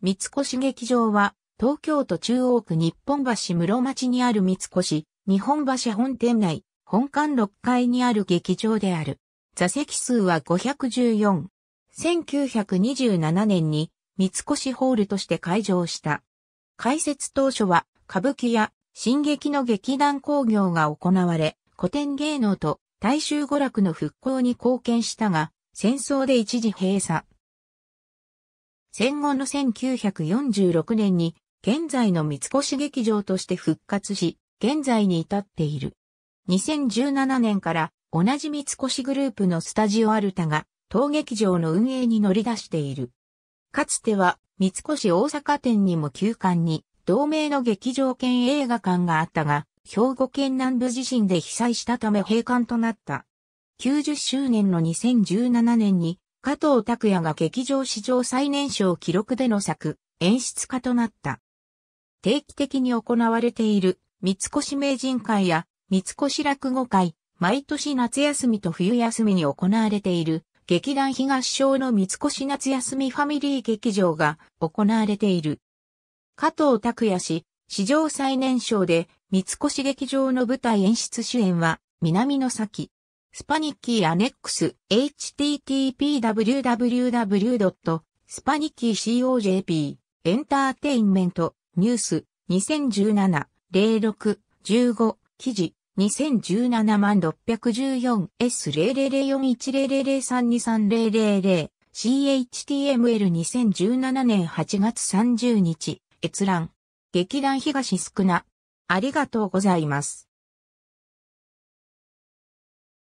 三越劇場は、東京都中央区日本橋室町にある三越、日本橋本店内、本館6階にある劇場である。座席数は514。1927年に三越ホールとして開場した。開設当初は、歌舞伎や新劇の劇団工業が行われ、古典芸能と大衆娯楽の復興に貢献したが、戦争で一時閉鎖。戦後の1946年に、現在の三越劇場として復活し、現在に至っている。2017年から同じ三越グループのスタジオアルタが当劇場の運営に乗り出している。かつては三越大阪店にも休館に同名の劇場兼映画館があったが、兵庫県南部地震で被災したため閉館となった。90周年の2017年に加藤拓也が劇場史上最年少記録での作、演出家となった。定期的に行われている、三越名人会や、三越落語会、毎年夏休みと冬休みに行われている、劇団東小の三越夏休みファミリー劇場が行われている。加藤拓也氏、史上最年少で、三越劇場の舞台演出主演は、南の先。スパニッキーアネックス h t t p w w w s p a n i c k c o j p エンターテインメントニュース2017-06-15記事 2017-614S00041000323000 CHTML2017 年8月30日閲覧劇団東少なありがとうございます。